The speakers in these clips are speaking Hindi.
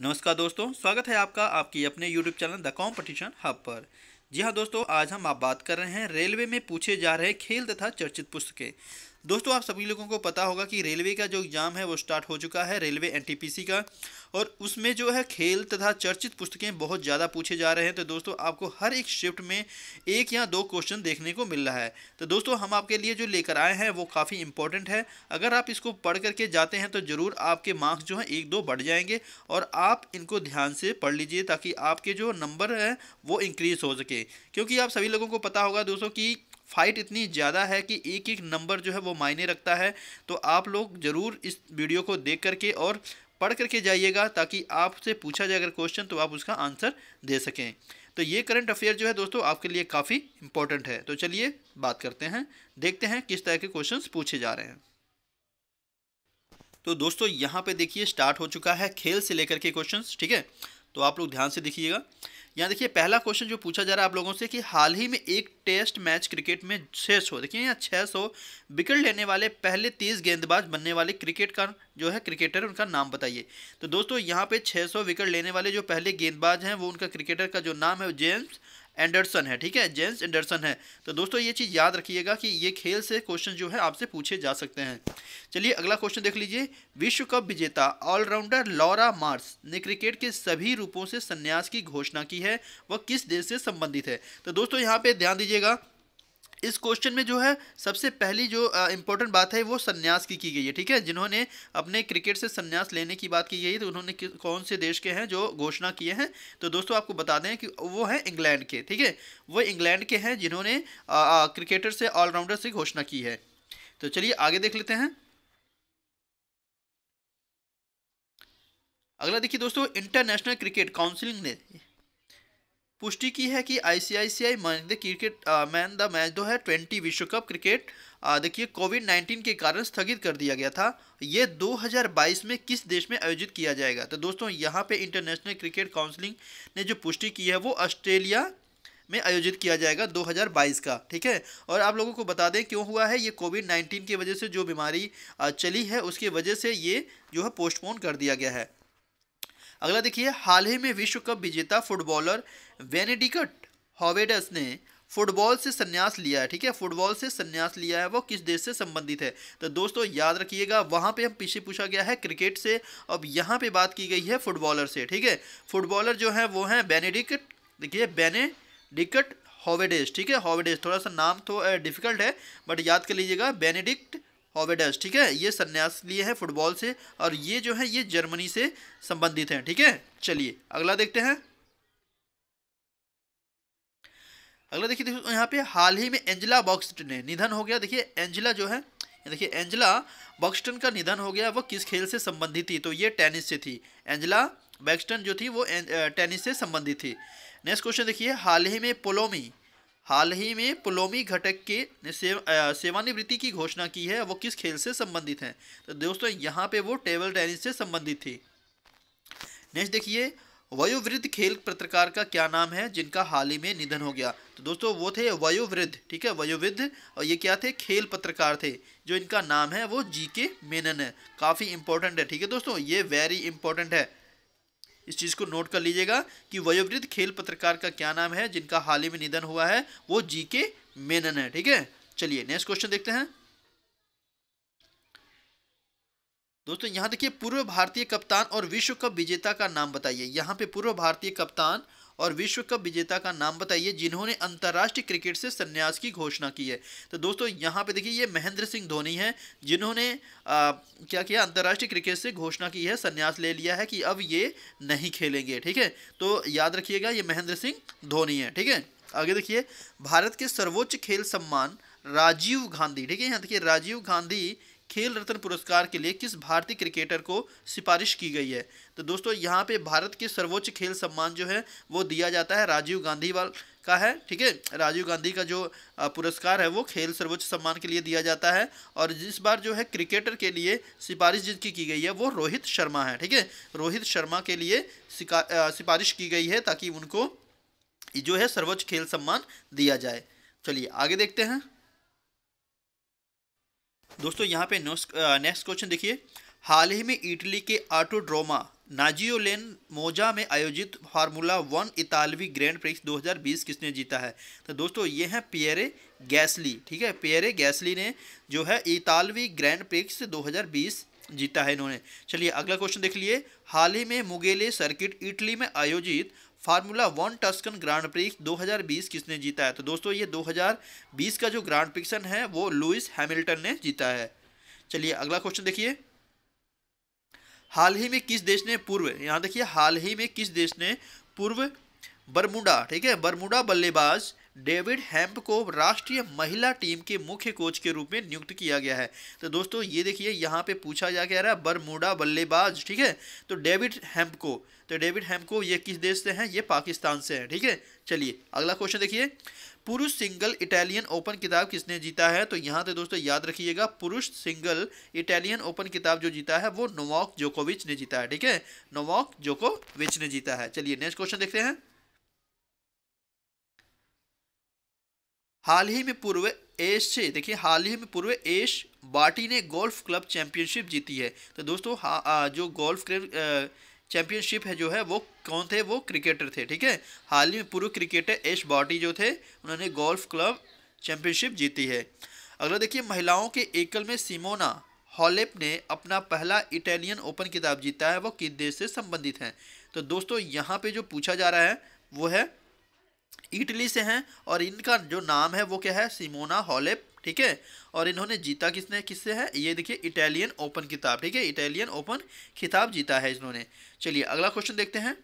नमस्कार दोस्तों स्वागत है आपका आपकी अपने YouTube channel the competition hub पर जी हाँ दोस्तों आज हम आप बात कर रहे हैं रेलवे में पूछे जा रहे खेल तथा चर्चित पुस्तकें दोस्तों आप सभी लोगों को पता होगा कि रेलवे का जो एग्ज़ाम है वो स्टार्ट हो चुका है रेलवे एनटीपीसी का और उसमें जो है खेल तथा चर्चित पुस्तकें बहुत ज़्यादा पूछे जा रहे हैं तो दोस्तों आपको हर एक शिफ्ट में एक या दो क्वेश्चन देखने को मिल रहा है तो दोस्तों हम आपके लिए जो लेकर आए हैं वो काफ़ी इंपॉर्टेंट है अगर आप इसको पढ़ करके जाते हैं तो ज़रूर आपके मार्क्स जो हैं एक दो बढ़ जाएंगे और आप इनको ध्यान से पढ़ लीजिए ताकि आपके जो नंबर हैं वो इंक्रीज़ हो सके क्योंकि आप सभी लोगों को पता होगा दोस्तों की फाइट इतनी ज़्यादा है कि एक एक नंबर जो है वो मायने रखता है तो आप लोग ज़रूर इस वीडियो को देख करके और पढ़ करके जाइएगा ताकि आपसे पूछा जाए अगर क्वेश्चन तो आप उसका आंसर दे सकें तो ये करंट अफेयर जो है दोस्तों आपके लिए काफ़ी इंपॉर्टेंट है तो चलिए बात करते हैं देखते हैं किस तरह के क्वेश्चन पूछे जा रहे हैं तो दोस्तों यहाँ पे देखिए स्टार्ट हो चुका है खेल से लेकर के क्वेश्चंस ठीक है तो आप लोग ध्यान से देखिएगा यहाँ देखिए पहला क्वेश्चन जो पूछा जा रहा है आप लोगों से कि हाल ही में एक टेस्ट मैच क्रिकेट में छः सौ देखिए यहाँ छः सौ विकेट लेने वाले पहले तीस गेंदबाज बनने वाले क्रिकेट का जो है क्रिकेटर उनका नाम बताइए तो दोस्तों यहाँ पे सौ विकेट लेने वाले जो पहले गेंदबाज हैं वो उनका क्रिकेटर का जो नाम है जेम्स एंडरसन है ठीक है जेम्स एंडरसन है तो दोस्तों ये चीज़ याद रखिएगा कि ये खेल से क्वेश्चन जो है आपसे पूछे जा सकते हैं चलिए अगला क्वेश्चन देख लीजिए विश्व कप विजेता ऑलराउंडर लॉरा मार्स ने क्रिकेट के सभी रूपों से संन्यास की घोषणा की है वह किस देश से संबंधित है तो दोस्तों यहाँ पर ध्यान दीजिएगा इस क्वेश्चन में जो है सबसे पहली जो इंपॉर्टेंट बात है वो संन्यास की की गई है ठीक है जिन्होंने अपने क्रिकेट से संन्यास लेने की बात की गई तो उन्होंने कौन से देश के हैं जो घोषणा किए हैं तो दोस्तों आपको बता दें कि वो हैं इंग्लैंड के ठीक है वो इंग्लैंड के हैं जिन्होंने क्रिकेटर से ऑलराउंडर से घोषणा की है तो चलिए आगे देख लेते हैं अगला देखिए दोस्तों इंटरनेशनल क्रिकेट काउंसिलिंग ने पुष्टि की है कि ICICI man the cricket man the match दो है ट्वेंटी विश्व कप क्रिकेट uh, देखिए कोविड नाइन्टीन के कारण स्थगित कर दिया गया था ये 2022 में किस देश में आयोजित किया जाएगा तो दोस्तों यहाँ पे इंटरनेशनल क्रिकेट काउंसिलिंग ने जो पुष्टि की है वो ऑस्ट्रेलिया में आयोजित किया जाएगा 2022 का ठीक है और आप लोगों को बता दें क्यों हुआ है ये कोविड नाइन्टीन की वजह से जो बीमारी uh, चली है उसकी वजह से ये जो है पोस्टपोन कर दिया गया है अगला देखिए हाल ही में विश्व कप विजेता फुटबॉलर वेनेडिकट हॉवेडस ने फुटबॉल से संन्यास लिया है ठीक है फुटबॉल से संन्यास लिया है वो किस देश से संबंधित है तो दोस्तों याद रखिएगा वहाँ पे हम पीछे पूछा गया है क्रिकेट से अब यहाँ पे बात की गई है फुटबॉलर से ठीक है फुटबॉलर जो है वो हैं बेनेडिकट देखिए बेनेडिकट हॉवेडेस ठीक है हॉवेडेस थोड़ा सा नाम तो डिफिकल्ट है बट याद कर लीजिएगा बेनेडिक्ट ओवेडस ठीक है ये संन्यास लिए हैं फुटबॉल से और ये जो है ये जर्मनी से संबंधित हैं ठीक है चलिए अगला देखते हैं अगला देखिए देखो यहाँ पे हाल ही में एंजेला बॉक्सटन ने निधन हो गया देखिए एंजेला जो है देखिए एंजेला बॉक्सटन का निधन हो गया वो किस खेल से संबंधित थी तो ये टेनिस से थी एंजेला बॉक्सटन जो थी वो टेनिस से संबंधित थी नेक्स्ट क्वेश्चन देखिए हाल ही में पोलोमी हाल ही में पुलोमी घटक के सेवानिवृत्ति की घोषणा की है वो किस खेल से संबंधित हैं तो दोस्तों यहाँ पे वो टेबल टेनिस से संबंधित थी नेक्स्ट देखिए वयोवृद्ध खेल पत्रकार का क्या नाम है जिनका हाल ही में निधन हो गया तो दोस्तों वो थे वयोवृद्ध ठीक है वयोवृद्ध और ये क्या थे खेल पत्रकार थे जो इनका नाम है वो जी के मेनन है काफ़ी इंपॉर्टेंट है ठीक है दोस्तों ये वेरी इंपॉर्टेंट है इस चीज़ को नोट कर लीजिएगा कि वयोवृद्ध खेल पत्रकार का क्या नाम है जिनका हाल ही में निधन हुआ है वो जी के मेनन है ठीक है चलिए नेक्स्ट क्वेश्चन देखते हैं दोस्तों यहाँ देखिए पूर्व भारतीय कप्तान और विश्व कप विजेता का नाम बताइए यहाँ पे पूर्व भारतीय कप्तान और विश्व कप विजेता का नाम बताइए जिन्होंने अंतर्राष्ट्रीय क्रिकेट से संन्यास की घोषणा की है तो दोस्तों यहाँ पे देखिए ये महेंद्र सिंह धोनी है जिन्होंने क्या किया अंतर्राष्ट्रीय क्रिकेट से घोषणा की है संन्यास ले लिया है कि अब ये नहीं खेलेंगे ठीक है तो याद रखिएगा ये महेंद्र सिंह धोनी है ठीक है आगे देखिए भारत के सर्वोच्च खेल सम्मान राजीव गांधी ठीक है यहाँ देखिए राजीव गांधी खेल रत्न पुरस्कार के लिए किस भारतीय क्रिकेटर को सिफारिश की गई है तो दोस्तों यहाँ पे भारत के सर्वोच्च खेल सम्मान जो है वो दिया जाता है राजीव गांधी वाल का है ठीक है राजीव गांधी का जो पुरस्कार है वो खेल सर्वोच्च सम्मान के लिए दिया जाता है और जिस बार जो है क्रिकेटर के लिए सिफारिश जिनकी की गई है वो रोहित शर्मा है ठीक है रोहित शर्मा के लिए सिफारिश की गई है ताकि उनको जो है सर्वोच्च खेल सम्मान दिया जाए चलिए आगे देखते हैं दोस्तों यहाँ पे नेक्स्ट क्वेश्चन देखिए हाल ही में इटली के आटोड्रोमा नाजियोलेन मोजा में आयोजित फार्मूला वन इतालवी ग्रैंड प्रिक्स 2020 किसने जीता है तो दोस्तों ये हैं पियरे गैसली ठीक है पियरे गैसली ने जो है इतालवी ग्रैंड प्रिक्स 2020 जीता है इन्होंने चलिए अगला क्वेश्चन देख लिए हाल ही में मुगेले सर्किट इटली में आयोजित formula one Tuscan grand prix 2020 किसने जीता है तो दोस्तों ये 2020 का जो ग्रांड प्रिक्सन है वो लुइस हैमिल्टन ने जीता है चलिए अगला क्वेश्चन देखिए हाल ही में किस देश ने पूर्व यहाँ देखिए हाल ही में किस देश ने पूर्व बरमुडा ठीक है बरमुडा बल्लेबाज डेविड हैम्प को राष्ट्रीय महिला टीम के मुख्य कोच के रूप में नियुक्त किया गया है तो दोस्तों ये देखिए यहाँ पे पूछा जा क्या रहा है बरमूडा बल्लेबाज ठीक है तो डेविड हैम्प को तो डेविड हैम्प को ये किस देश से हैं ये पाकिस्तान से हैं ठीक है चलिए अगला क्वेश्चन देखिए पुरुष सिंगल इटालियन ओपन किताब किसने जीता है तो यहाँ पे दोस्तों याद रखिएगा पुरुष सिंगल इटालियन ओपन किताब जो जीता है वो नोवाक जोकोविच ने जीता है ठीक है नोवाक जोकोविच ने जीता है चलिए नेक्स्ट क्वेश्चन देखते हैं हाल ही में पूर्व एश से देखिए हाल ही में पूर्व एश बाटी ने गोल्फ क्लब चैंपियनशिप जीती है तो दोस्तों आ, जो गोल्फ क्लब चैंपियनशिप है जो है वो कौन थे वो क्रिकेटर थे ठीक है हाल ही में पूर्व क्रिकेटर एश बाटी जो थे उन्होंने गोल्फ क्लब चैंपियनशिप जीती है अगला देखिए महिलाओं के एकल में सिमोना हॉलेप ने अपना पहला इटालियन ओपन किताब जीता है वो किस देश से संबंधित हैं तो दोस्तों यहाँ पे जो पूछा जा रहा है वो है इटली से हैं और इनका जो नाम है वो क्या है सिमोना हॉलेप ठीक है और इन्होंने जीता किसने किससे है ये देखिए इटालियन ओपन किताब ठीक है इटालियन ओपन खिताब जीता है इन्होंने चलिए अगला क्वेश्चन देखते हैं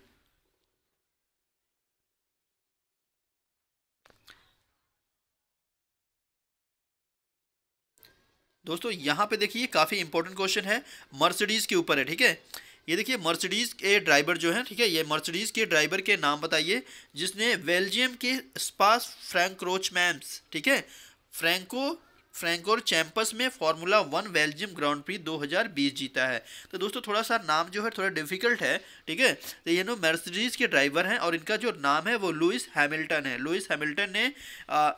दोस्तों यहाँ पे देखिए काफ़ी इंपॉर्टेंट क्वेश्चन है मर्सिडीज़ के ऊपर है ठीक है ये देखिए मर्सिडीज़ के ड्राइवर जो है ठीक है ये मर्सिडीज़ के ड्राइवर के नाम बताइए जिसने बेल्जियम के स्पास फ्रेंक्रोच मैम्स ठीक है फ्रेंको फ्रेंकोर चैंपस में formula one Belgium grand prix 2020 जीता है तो दोस्तों थोड़ा सा नाम जो है थोड़ा डिफिकल्ट है ठीक है तो ये नो मर्सिडीज़ के ड्राइवर हैं और इनका जो नाम है वो लुइस हैमिल्टन है लुइस हैमिल्टन ने आ,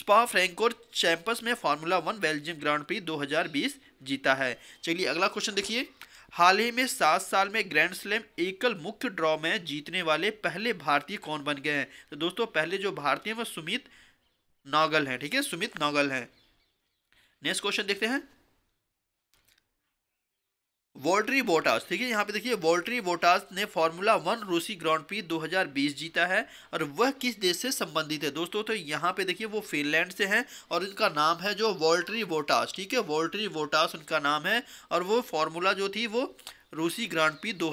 स्पा फ्रेंकोर चैंपस में formula one Belgium grand prix दो जीता है चलिए अगला क्वेश्चन देखिए हाल ही में सात साल में ग्रैंड स्लैम एकल मुख्य ड्रॉ में जीतने वाले पहले भारतीय कौन बन गए हैं तो दोस्तों पहले जो भारतीय वह सुमित नागल हैं ठीक है सुमित नागल हैं नेक्स्ट क्वेश्चन देखते हैं वोल्ट्री वोटास ठीक है यहाँ पे देखिए वोल्ट्री वोटास ने फार्मूला वन रूसी ग्रांड प्री 2020 जीता है और वह किस देश से संबंधित है दोस्तों तो यहाँ पे देखिए वो फिनलैंड से हैं और इनका नाम है जो वोल्ट्री वोटास ठीक है वोल्ट्री वोटास उनका नाम है और वो फार्मूला जो थी वो रूसी ग्रांड प्री दो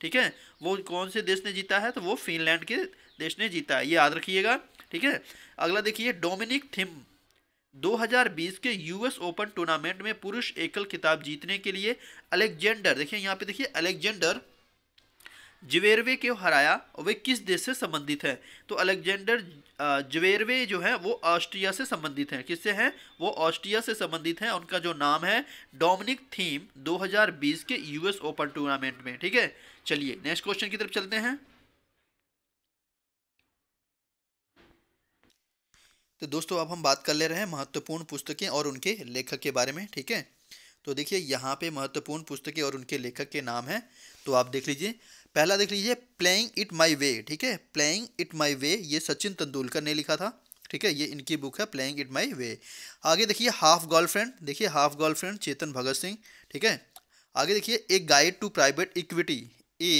ठीक है वो कौन से देश ने जीता है तो वो फिनलैंड के देश ने जीता है ये याद रखिएगा ठीक है अगला देखिए डोमिनिक थिम 2020 के यूएस ओपन टूर्नामेंट में पुरुष एकल खिताब जीतने के लिए अलेक्जेंडर देखिए यहाँ पे देखिए अलेक्जेंडर जवेरवे को हराया और वे किस देश से संबंधित है तो अलेक्जेंडर जवेरवे जो है वो ऑस्ट्रिया से संबंधित हैं किससे हैं वो ऑस्ट्रिया से संबंधित हैं उनका जो नाम है डोमिनिक थीम 2020 के यूएस ओपन टूर्नामेंट में ठीक है चलिए नेक्स्ट क्वेश्चन की तरफ चलते हैं तो दोस्तों अब हम बात कर ले रहे हैं महत्वपूर्ण पुस्तकें और उनके लेखक के बारे में ठीक है तो देखिए यहाँ पे महत्वपूर्ण पुस्तकें और उनके लेखक के नाम हैं तो आप देख लीजिए पहला देख लीजिए प्लेइंग इट माई वे ठीक है प्लेइंग इट माई वे ये सचिन तेंदुलकर ने लिखा था ठीक है ये इनकी बुक है प्लेइंग इट माई वे आगे देखिए हाफ गर्लफ्रेंड देखिए हाफ गर्लफ्रेंड चेतन भगत सिंह ठीक है आगे देखिए a guide to private equity a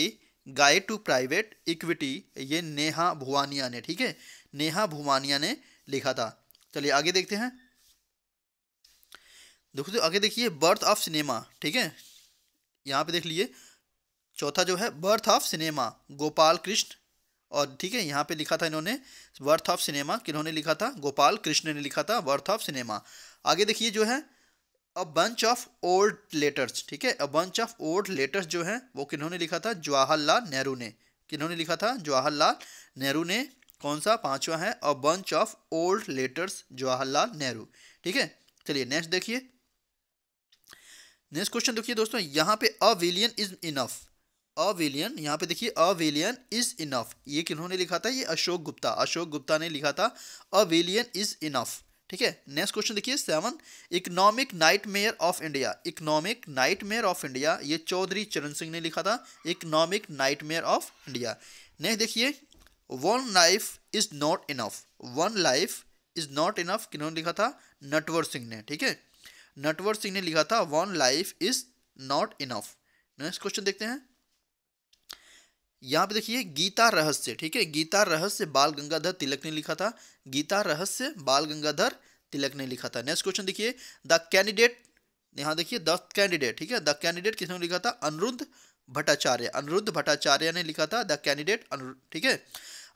guide to private equity ये नेहा भुवानिया ने ठीक है नेहा भुवानिया ने लिखा था चलिए आगे देखते हैं तो आगे देखिए बर्थ ऑफ सिनेमा ठीक है यहाँ पे देख लीजिए चौथा जो है birth of cinema Gopal Krishna और ठीक है यहाँ पे लिखा था इन्होंने बर्थ ऑफ सिनेमा किन्होंने लिखा था गोपाल कृष्ण ने लिखा था बर्थ ऑफ सिनेमा आगे देखिए जो है a bunch of old letters ठीक है a bunch of old letters जो है वो किन्होंने लिखा था जवाहरलाल नेहरू ने किन्होंने लिखा था जवाहरलाल नेहरू ने कौन सा पांचवा है a bunch of old letters Jawaharlal Nehru ठीक है चलिए नेक्स्ट देखिए नेक्स्ट क्वेश्चन देखिए दोस्तों यहाँ पे अ विलियन इज इनफ अ विलियन यहाँ पे देखिए अ विलियन इज इनफ ये किन्होंने लिखा था ये अशोक गुप्ता अशोक गुप्ता ने लिखा था अ विलियन इज इनफ ठीक है नेक्स्ट क्वेश्चन देखिए seven economic nightmare of India economic nightmare of India ये चौधरी चरण सिंह ने लिखा था economic nightmare of India next देखिए one life is not enough one life is not enough किन्होंने लिखा था नटवर सिंह ने ठीक है नटवर सिंह ने लिखा था one life is not enough next question देखते हैं यहाँ पे देखिए गीता रहस्य ठीक है गीता रहस्य बाल गंगाधर तिलक ने लिखा था गीता रहस्य बाल गंगाधर तिलक ने लिखा था नेक्स्ट क्वेश्चन देखिए द कैंडिडेट यहाँ देखिए द कैंडिडेट ठीक है द कैंडिडेट किसने लिखा था अनुरुद्ध भट्टाचार्य अनिरुद्ध भट्टाचार्य ने लिखा था द कैंडिडेट अनिरुद्ध ठीक है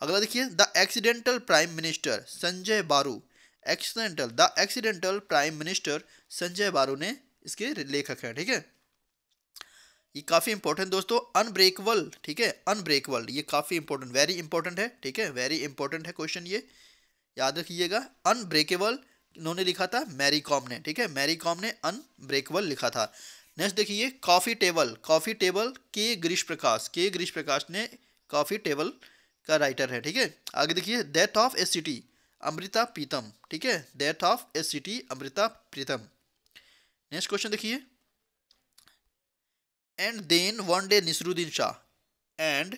अगला देखिए the accidental prime minister Sanjay Baru accidental the accidental prime minister Sanjay Baru ने इसके लेखक हैं ठीक है ये काफ़ी इंपॉर्टेंट दोस्तों अनब्रेकबल ठीक है अनब्रेकबल ये काफ़ी इंपॉर्टेंट वेरी इंपॉर्टेंट है ठीक है वेरी इंपॉर्टेंट है क्वेश्चन ये याद रखिएगा अनब्रेकेबल इन्होंने लिखा था मैरी कॉम ने ठीक है मैरी कॉम ने अनब्रेकेबल लिखा था नेक्स्ट देखिए कॉफ़ी टेबल कॉफ़ी टेबल के गिरीश प्रकाश के गिरीश प्रकाश ने कॉफ़ी टेबल का राइटर है ठीक है आगे देखिए death of a city Amrita Pritam ठीक है death of a city Amrita Pritam next question देखिए and then one day Naseeruddin Shah and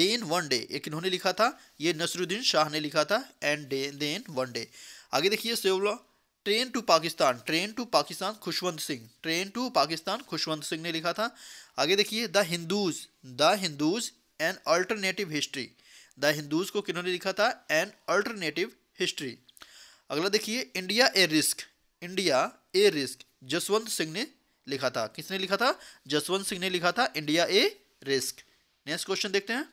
then one day एक इन्होंने लिखा था ये नसरुद्दीन शाह ने लिखा था एंड देन वन डे आगे देखिए सेवला train to Pakistan train to Pakistan Khushwant Singh train to Pakistan Khushwant Singh ने लिखा था आगे देखिए the Hindus the Hindus an alternative history the Hindus को किन्होंने लिखा था एन अल्टरनेटिव हिस्ट्री अगला देखिए India a risk India a risk Jaswant Singh ने लिखा था किसने लिखा था जसवंत सिंह ने लिखा था India a risk next question देखते हैं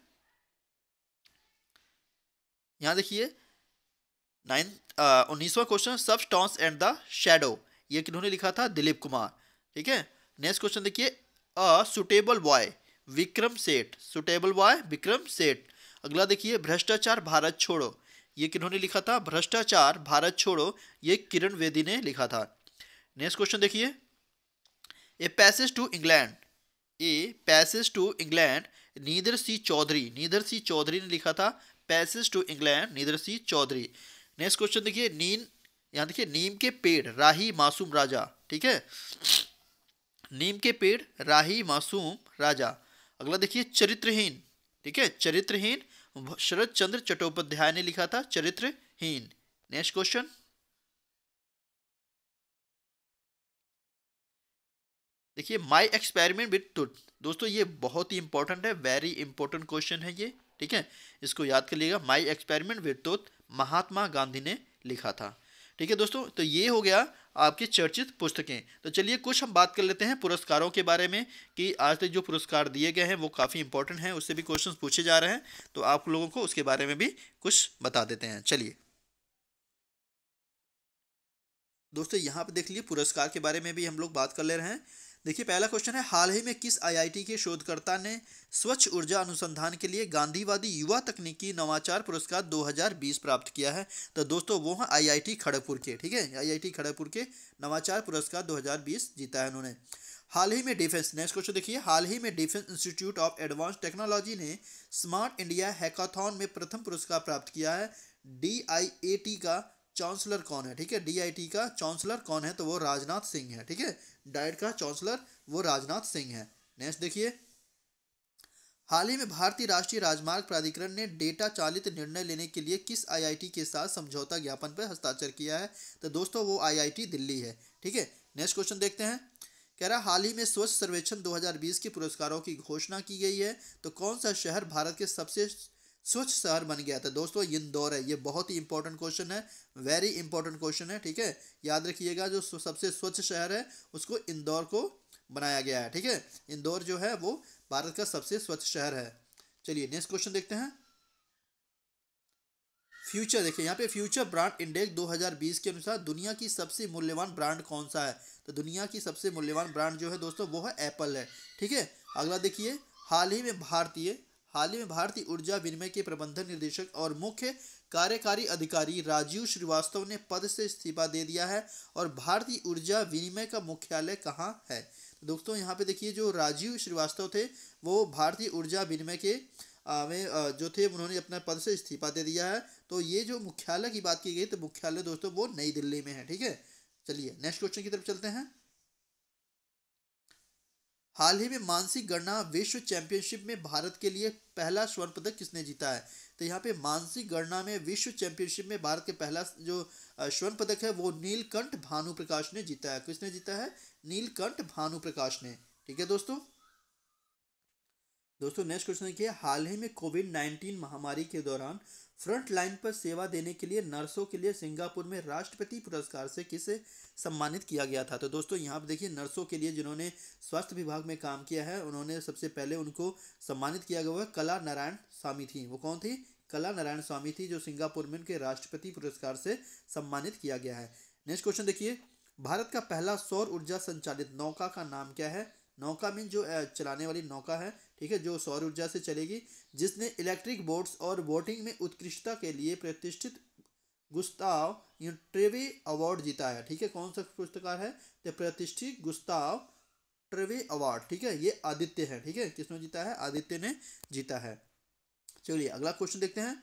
यहां देखिए Uh, उन्नीसवा क्वेश्चन सब स्टॉन्स एंड द शेडो ये किन्होंने लिखा था दिलीप कुमार ठीक है नेक्स्ट क्वेश्चन देखिए अ सुटेबल बॉय विक्रम सेठ सुटेबल बॉय विक्रम सेठ अगला देखिए भ्रष्टाचार भारत छोड़ो ये किन्होंने लिखा था भ्रष्टाचार भारत छोड़ो ये किरण वेदी ने लिखा था नेक्स्ट क्वेश्चन देखिए a passage to England a passage to England neither C Chaudhary neither सी चौधरी ने लिखा था passage to England neither C Chaudhary next question देखिए नीम यहाँ देखिए नीम के पेड़ राही मासूम राजा ठीक है नीम के पेड़ राही मासूम राजा अगला देखिए चरित्रहीन ठीक है चरित्रहीन शरद चंद्र चट्टोपाध्याय ने लिखा था चरित्रहीन नेक्स्ट क्वेश्चन देखिए माय एक्सपेरिमेंट विथ टूथ दोस्तों ये बहुत ही इंपॉर्टेंट है वेरी इंपॉर्टेंट क्वेश्चन है ये ठीक है इसको याद कर लीजिएगा माय एक्सपेरिमेंट विथ टूथ महात्मा गांधी ने लिखा था ठीक है दोस्तों तो ये हो गया आपकी चर्चित पुस्तकें तो चलिए कुछ हम बात कर लेते हैं पुरस्कारों के बारे में कि आज तक जो पुरस्कार दिए गए हैं वो काफ़ी इंपॉर्टेंट हैं उससे भी क्वेश्चंस पूछे जा रहे हैं तो आप लोगों को उसके बारे में भी कुछ बता देते हैं चलिए दोस्तों यहाँ पर देख लीजिए पुरस्कार के बारे में भी हम लोग बात कर ले रहे हैं देखिए पहला क्वेश्चन है हाल ही में किस आईआईटी के शोधकर्ता ने स्वच्छ ऊर्जा अनुसंधान के लिए गांधीवादी युवा तकनीकी नवाचार पुरस्कार 2020 प्राप्त किया है तो दोस्तों वो हैं आईआईटी खड़गपुर के ठीक है आईआईटी खड़गपुर के नवाचार पुरस्कार 2020 जीता है उन्होंने हाल ही में डिफेंस नेक्स्ट क्वेश्चन देखिए हाल ही में defence institute of advance technology ने स्मार्ट इंडिया हैकाथॉन में प्रथम पुरस्कार प्राप्त किया है डी का चांसलर कौन है ठीक है डी का चांसलर कौन है तो वो राजनाथ सिंह है ठीक है डाइट का चौंसलर वो राजनाथ सिंह है नेक्स्ट देखिए हाल ही में भारतीय राष्ट्रीय राजमार्ग प्राधिकरण ने डेटा चालित निर्णय लेने के लिए किस आईआईटी के साथ समझौता ज्ञापन पर हस्ताक्षर किया है तो दोस्तों वो आईआईटी दिल्ली है ठीक है नेक्स्ट क्वेश्चन देखते हैं कह रहा हाल ही में स्वच्छ सर्वेक्षण 2020 के पुरस्कारों की घोषणा की गई है तो कौन सा शहर भारत के सबसे स्वच्छ शहर बन गया था दोस्तों इंदौर है ये बहुत ही इंपॉर्टेंट क्वेश्चन है वेरी इंपॉर्टेंट क्वेश्चन है ठीक है याद रखिएगा जो सबसे स्वच्छ शहर है उसको इंदौर को बनाया गया है ठीक है इंदौर जो है वो भारत का सबसे स्वच्छ शहर है चलिए नेक्स्ट क्वेश्चन देखते हैं फ्यूचर देखिए यहाँ पे फ्यूचर ब्रांड इंडेक्स 2020 के अनुसार दुनिया की सबसे मूल्यवान ब्रांड कौन सा है तो दुनिया की सबसे मूल्यवान ब्रांड जो है दोस्तों वो है एप्पल है ठीक है अगला देखिए हाल ही में भारतीय हाल ही में भारतीय ऊर्जा विनिमय के प्रबंधन निदेशक और मुख्य कार्यकारी अधिकारी राजीव श्रीवास्तव ने पद से इस्तीफा दे दिया है और भारतीय ऊर्जा विनिमय का मुख्यालय कहाँ है तो दोस्तों यहाँ पे देखिए जो राजीव श्रीवास्तव थे वो भारतीय ऊर्जा विनिमय के में जो थे उन्होंने अपना पद से इस्तीफा दे दिया है तो ये जो मुख्यालय की बात की गई तो मुख्यालय दोस्तों वो नई दिल्ली में है ठीक है चलिए नेक्स्ट क्वेश्चन की तरफ चलते हैं हाल ही में मानसिक गणना विश्व चैंपियनशिप में भारत के लिए पहला स्वर्ण पदक किसने जीता है तो यहाँ पे मानसिक गणना में विश्व चैंपियनशिप में भारत के पहला जो स्वर्ण पदक है वो नीलकंठ भानु प्रकाश ने जीता है किसने जीता है नीलकंठ भानु प्रकाश ने ठीक है दोस्तों दोस्तों नेक्स्ट क्वेश्चन देखिए हाल ही में कोविड नाइन्टीन महामारी के दौरान फ्रंट लाइन पर सेवा देने के लिए नर्सों के लिए सिंगापुर में राष्ट्रपति पुरस्कार से किसे सम्मानित किया गया था तो दोस्तों यहाँ पर देखिए नर्सों के लिए जिन्होंने स्वास्थ्य विभाग में काम किया है उन्होंने सबसे पहले उनको सम्मानित किया गया कला नारायण स्वामी थी वो कौन थी कला नारायण स्वामी थी जो सिंगापुर में उनके राष्ट्रपति पुरस्कार से सम्मानित किया गया है नेक्स्ट क्वेश्चन देखिए भारत का पहला सौर ऊर्जा संचालित नौका का नाम क्या है नौका मीन जो चलाने वाली नौका है ठीक है जो सौर ऊर्जा से चलेगी जिसने इलेक्ट्रिक बोट्स और बोटिंग में उत्कृष्टता के लिए प्रतिष्ठित गुस्ताव ट्रेवे अवार्ड जीता है ठीक है कौन सा पुरस्कार है तो प्रतिष्ठित गुस्ताव ट्रेवे अवार्ड ठीक है ये आदित्य है ठीक है किसने जीता है आदित्य ने जीता है चलिए अगला क्वेश्चन देखते हैं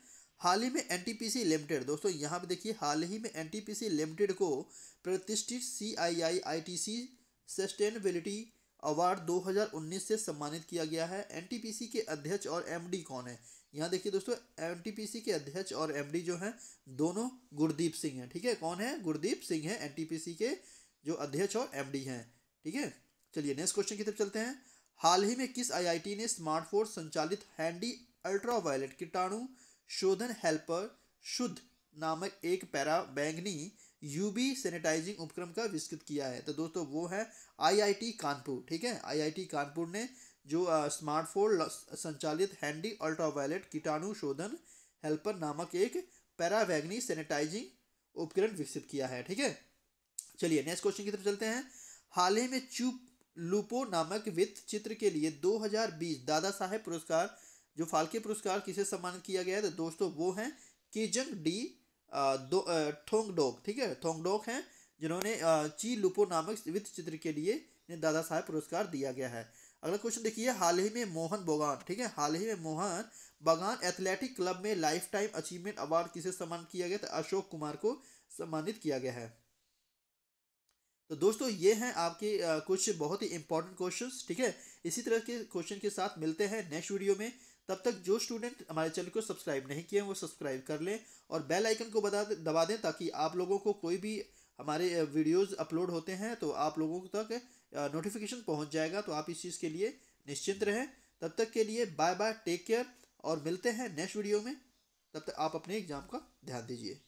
हाल ही में एनटीपीसी लिमिटेड दोस्तों यहाँ पे देखिए हाल ही में एनटीपीसी लिमिटेड को प्रतिष्ठित C I I I T C sustainability award 2019 से सम्मानित किया गया है एनटीपीसी के अध्यक्ष और एमडी कौन है यहाँ देखिए दोस्तों एनटीपीसी के अध्यक्ष और एमडी जो हैं दोनों गुरदीप सिंह हैं ठीक है कौन है गुरदीप सिंह है एनटीपीसी के जो अध्यक्ष और एमडी हैं ठीक है चलिए नेक्स्ट क्वेश्चन की तरफ चलते हैं हाल ही में किस आईआईटी ने स्मार्टफोन संचालित हैंडी अल्ट्रावायलेट कीटाणु शोधन हेल्पर शुद्ध नामक एक पैरा बैंगनी यूबी सैनिटाइजिंग उपक्रम का विकसित किया है तो दोस्तों वो है आईआईटी कानपुर ठीक है आईआईटी कानपुर ने जो स्मार्टफोन संचालित हैंडी अल्ट्रावायलेट कीटाणु शोधन हेल्पर नामक एक पैरावैग्नी सैनिटाइजिंग उपकरण विकसित किया है ठीक है चलिए नेक्स्ट क्वेश्चन की तरफ चलते हैं हाल ही में चूप लूपो नामक वित्त चित्र के लिए 2020 दादा साहेब पुरस्कार जो फाल्के पुरस्कार किसे सम्मानित किया गया है तो दोस्तों वो हैं केजंग डी दो थोंगडोक ठीक है थोंगडोक हैं जिन्होंने ची लुपो नामक वित्त चित्र के लिए दादा साहब पुरस्कार दिया गया है अगला क्वेश्चन देखिए हाल ही में मोहन बोगान ठीक है हाल ही में मोहन बगान एथलेटिक क्लब में लाइफ टाइम अचीवमेंट अवार्ड किसे सम्मानित किया गया तो अशोक कुमार को सम्मानित किया गया है तो दोस्तों ये हैं आपके कुछ बहुत ही इंपॉर्टेंट क्वेश्चंस ठीक है इसी तरह के क्वेश्चन के साथ मिलते हैं नेक्स्ट वीडियो में तब तक जो स्टूडेंट हमारे चैनल को सब्सक्राइब नहीं किए वो सब्सक्राइब कर लें और बेल आइकन को बता दबा दें ताकि आप लोगों को कोई भी हमारे वीडियोस अपलोड होते हैं तो आप लोगों तक नोटिफिकेशन पहुंच जाएगा तो आप इस चीज़ के लिए निश्चिंत रहें तब तक के लिए बाय बाय टेक केयर और मिलते हैं नेक्स्ट वीडियो में तब तक आप अपने एग्ज़ाम का ध्यान दीजिए